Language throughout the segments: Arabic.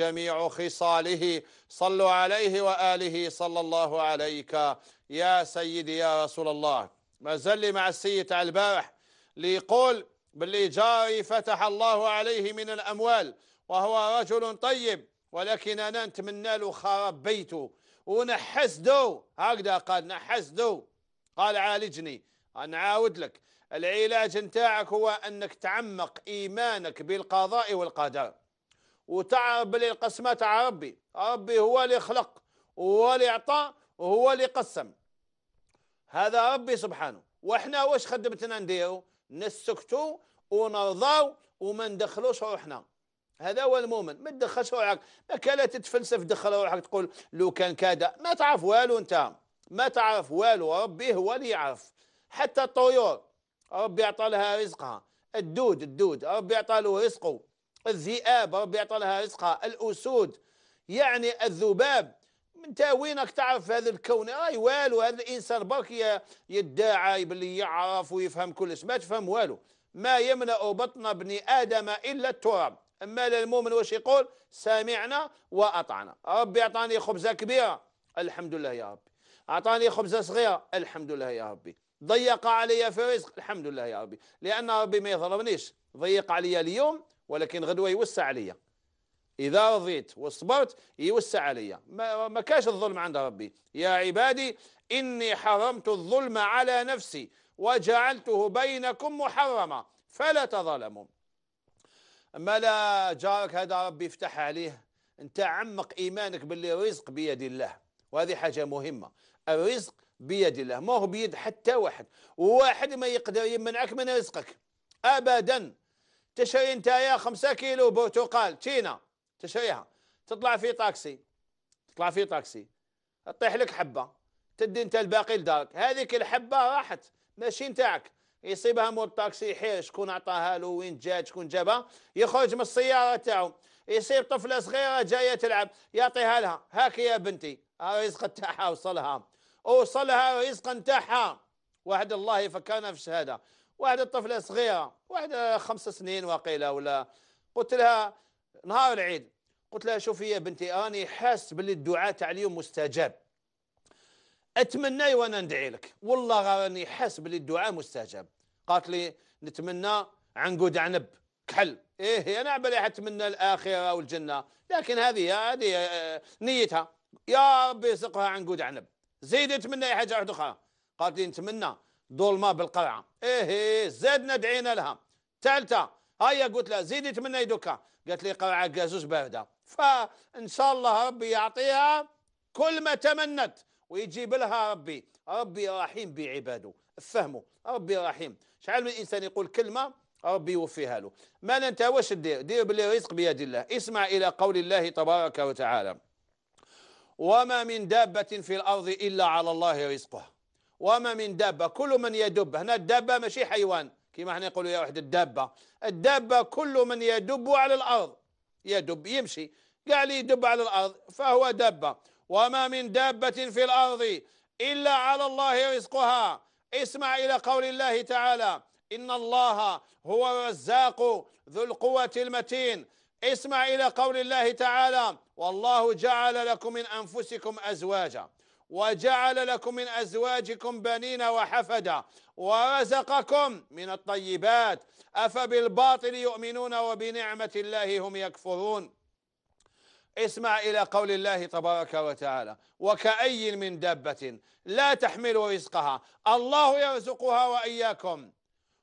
جميع خصاله صلوا عليه وآله صلى الله عليك يا سيدي يا رسول الله ما زل مع السيد تاع البارح اللي يقول باللي جاري فتح الله عليه من الأموال وهو رجل طيب ولكن أنا نتمنى له خراب بيته ونحس دو هكذا قال نحس دو قال عالجني نعاود لك العلاج نتاعك هو أنك تعمق إيمانك بالقضاء والقدر وتعرف بلي القسمه تاع ربي ربي هو اللي خلق وهو اللي اعطى وهو اللي قسم هذا ربي سبحانه واحنا واش خدمتنا نديرو نسكتوا ونرضاو وما ندخلوش روحنا هذا هو المؤمن ما تدخلش روحك ما كان لا تتفلسف دخل روحك تقول لو كان كذا ما تعرف والو انت ما تعرف والو ربي هو اللي يعرف حتى الطيور ربي اعطى لها رزقها الدود الدود ربي اعطى له رزقه الذئاب ربي يعطى لها رزقها الأسود يعني الذباب انت وينك تعرف هذا الكون راي والو هذا الانسان برك يدعى باللي يعرف ويفهم كلش ما تفهم والو ما يملا بطن ابن ادم الا التراب اما المؤمن واش يقول سمعنا واطعنا ربي اعطاني خبزه كبيره الحمد لله يا ربي اعطاني خبزه صغيره الحمد لله يا ربي ضيق علي في رزق الحمد لله يا ربي لان ربي ما يضربنيش ضيق علي اليوم ولكن غدوه يوسع عليا إذا رضيت وصبرت يوسع عليا ما, ما كاش الظلم عند ربي يا عبادي إني حرمت الظلم على نفسي وجعلته بينكم محرما فلا تظلموا أما لا جارك هذا ربي يفتح عليه أنت عمق إيمانك باللي الرزق بيد الله وهذه حاجة مهمة الرزق بيد الله ما هو بيد حتى واحد واحد ما يقدر يمنعك من رزقك أبدا تشري انت يا خمسة كيلو برتقال تينا تشريها تطلع في طاكسي تطلع في طاكسي تطيح لك حبه تدي انت الباقي لدارك هذيك الحبه راحت ماشي نتاعك يصيبها مول الطاكسي يحير شكون عطاها له وين جات شكون جابها يخرج من السياره تاعو يصيب طفله صغيره جايه تلعب يعطيها لها هاك يا بنتي الرزق تاعها وصلها اوصلها الرزق تاعها وعد الله يفكرنا في الشهاده واحدة طفلة صغيرة واحدة خمس سنين وقيلة ولا قلت لها نهار العيد قلت لها شوفي يا بنتي أنا حاس باللي الدعاء تاع اليوم مستجاب أتمنى وأنا ندعي لك والله راني حاس باللي الدعاء مستجاب قالت لي نتمنى عنقود عنب كحل ايه, إيه، انا على حتمنى الاخره والجنه لكن هذه هذه آه، نيتها يا ربي يسقها عنقود عنب زيد نتمنى حاجه واحده اخرى قالت لي نتمنى ظلمه بالقلعه ايه ايه زادنا دعينا لها ثالثه هيا قلت لها زيدي تمنى يدوكا قالت لي قلعه جازوس بارده فان شاء الله ربي يعطيها كل ما تمنت ويجيب لها ربي ربي رحيم بعباده فهموا ربي رحيم شحال من انسان يقول كلمه ربي يوفيها له ما انت واش دير دير باللي رزق بيد الله اسمع الى قول الله تبارك وتعالى وما من دابه في الارض الا على الله رزقها وما من دابة كل من يدب هنا الدابة ماشي حيوان كما احنا نقولوا يا واحد الدابة الدابة كل من يدب على الأرض يدب يمشي قال يدب على الأرض فهو دابة وما من دابة في الأرض إلا على الله رزقها اسمع إلى قول الله تعالى إن الله هو الرزاق ذو القوة المتين اسمع إلى قول الله تعالى والله جعل لكم من أنفسكم أزواجا وجعل لكم من أزواجكم بنين وحفدا ورزقكم من الطيبات أفبالباطل يؤمنون وبنعمة الله هم يكفرون اسمع إلى قول الله تبارك وتعالى وكأي من دابة لا تحمل رزقها الله يرزقها وإياكم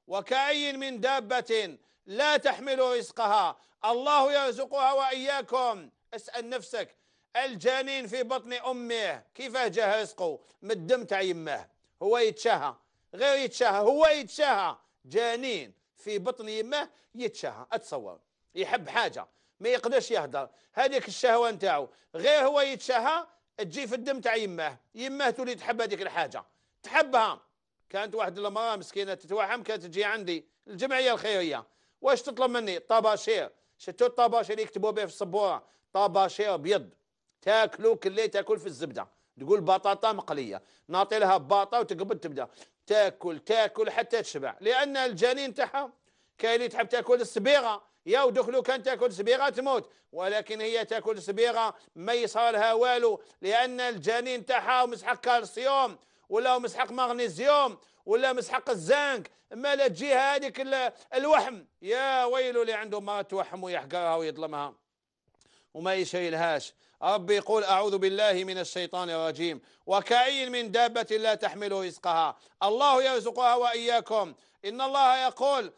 وكأي من دابة لا تحمل رزقها الله يرزقها وإياكم اسأل نفسك الجنين في بطن امه كيفاه جاه رزقه من الدم تاع يماه هو يتشهى غير يتشهى هو يتشهى جنين في بطن يماه يتشهى اتصور يحب حاجه ما يقدرش يهدر هذيك الشهوه نتاعو غير هو يتشهى تجي في الدم تاع يماه يماه تولي تحب هذيك الحاجه تحبها كانت واحد المراه مسكينه تتوهم كانت تجي عندي الجمعيه الخيريه واش تطلب مني طباشير شتو الطباشير اللي يكتبوا به في السبوره طباشير ابيض تاكلوا كلي تاكل في الزبده تقول بطاطا مقليه نعطي لها باطه وتقبل تبدا تاكل تاكل حتى تشبع لان الجنين تاعها كاين اللي تحب تاكل الصبيغه يا ودخلوا كان تاكل صبيغه تموت ولكن هي تاكل صبيغه ما يصالها والو لان الجنين تاعها مسحق كالسيوم ولا مسحق مغنيزيوم ولا مسحق الزنك ما لا تجي هذيك الوحم يا ويلو اللي عنده ما توحم ويحقرها ويظلمها وما يشيلهاش ربي يقول أعوذ بالله من الشيطان الرجيم وكأي من دابة لا تحمل رزقها الله يرزقها وإياكم إن الله يقول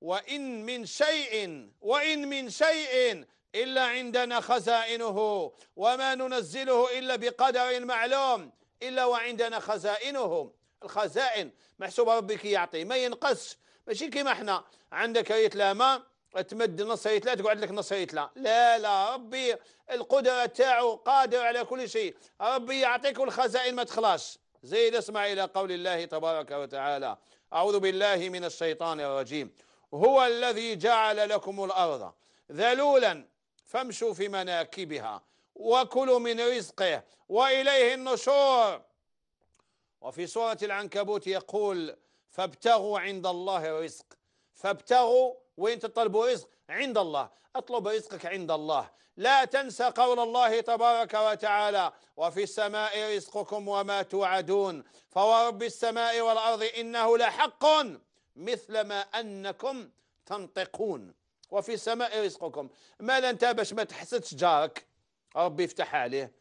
وإن من شيء وإن من شيء إلا عندنا خزائنه وما ننزله إلا بقدر معلوم إلا وعندنا خزائنه الخزائن محسوب ربك يعطي ما ينقص ماشي كيما احنا عندك ريت لامام تمد نصيت لا تقعد لك نصيت لا لا لا ربي القدره تاعو قادر على كل شيء ربي يعطيك الخزائن ما تخلاش زيد اسمع الى قول الله تبارك وتعالى اعوذ بالله من الشيطان الرجيم هو الذي جعل لكم الارض ذلولا فامشوا في مناكبها وكلوا من رزقه واليه النشور وفي سوره العنكبوت يقول فابتغوا عند الله الرزق فابتغوا وين تطلبوا رزق عند الله اطلب رزقك عند الله لا تنسى قول الله تبارك وتعالى وفي السماء رزقكم وما توعدون فورب السماء والأرض إنه لحق مثل ما أنكم تنطقون وفي السماء رزقكم ما انت باش ما تحسدش جارك ربي يفتح عليه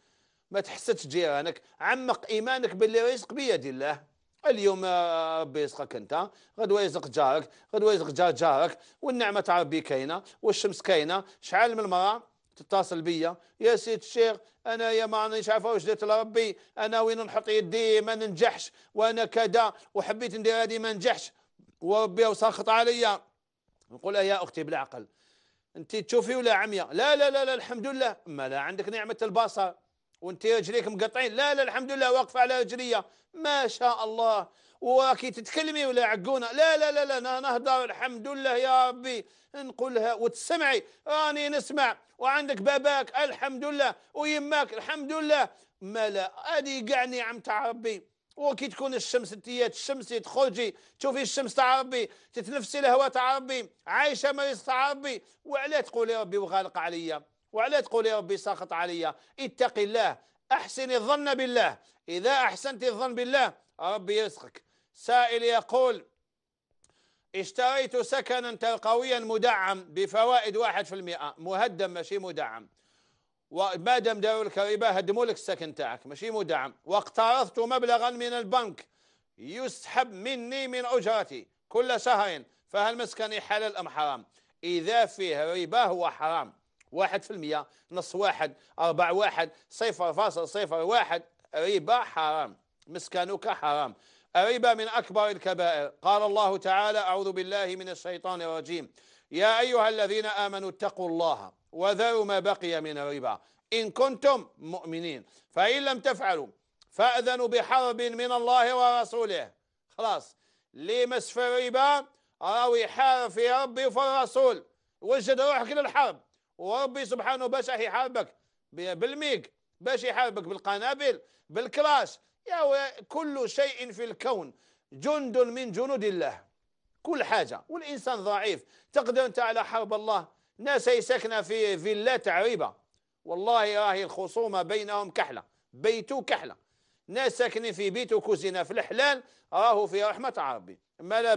ما تحسدش جيرانك عمق إيمانك باللي رزق بيد الله اليوم آه، ربي يرزقك انت غدوه يرزق جارك غدوه يرزق جار جارك والنعمه تاع ربي كاينه والشمس كاينه شحال من المراه تتصل بيا يا سيد الشيخ انا يا ما رانيش عارفه واش درت لربي انا وين نحط يدي ما ننجحش وانا كذا وحبيت ندير هذه ما ننجحش وربي وسخط عليا نقول لها يا اختي بالعقل انت تشوفي ولا عمية لا لا لا, لا الحمد لله ما لا عندك نعمه البصر وانت رجليك مقطعين لا لا الحمد لله واقفه على رجليه ما شاء الله وكي تتكلمي ولا عقونا لا لا لا لا نهضر الحمد لله يا ربي نقولها وتسمعي راني نسمع وعندك باباك الحمد لله ويماك الحمد لله ما لا هذه كاع نعم تاع ربي وكي تكون الشمس انتيات الشمس تخرجي تشوفي الشمس تاع ربي تتنفسي الهواء تاع ربي عايشه ما تاع ربي وعلاه تقولي ربي وغالق عليا وعلى تقول يا ربي ساخط علي اتق الله أحسن الظن بالله إذا أحسنت الظن بالله ربي يرزقك سائل يقول اشتريت سكنا تلقويا مدعم بفوائد واحد في المئة مهدم ماشي مدعم وما دام داروا لك ربا هدموا لك السكن تاعك ماشي مدعم واقترضت مبلغا من البنك يسحب مني من اجرتي كل شهر فهل مسكني حلال ام حرام؟ اذا فيه ربا هو حرام واحد في المية نص واحد أربع واحد صفر فاصل صفر واحد ربا حرام مسكنك حرام الربا من أكبر الكبائر قال الله تعالى أعوذ بالله من الشيطان الرجيم يا أيها الذين آمنوا اتقوا الله وذروا ما بقي من الربا إن كنتم مؤمنين فإن لم تفعلوا فأذنوا بحرب من الله ورسوله خلاص اللي في الربا راوي حار في ربي وفي الرسول وجد روحك للحرب وربي سبحانه باش يحاربك بالميق باش يحاربك بالقنابل بالكلاس يا كل شيء في الكون جند من جنود الله كل حاجة والإنسان ضعيف تقدر أنت على حرب الله ناس ساكنة في فيلا عريبة والله راهي الخصومة بينهم كحلة بيتو كحلة ناس ساكنين في بيت وكوزينة في الحلال راهو في رحمة ربي ما لا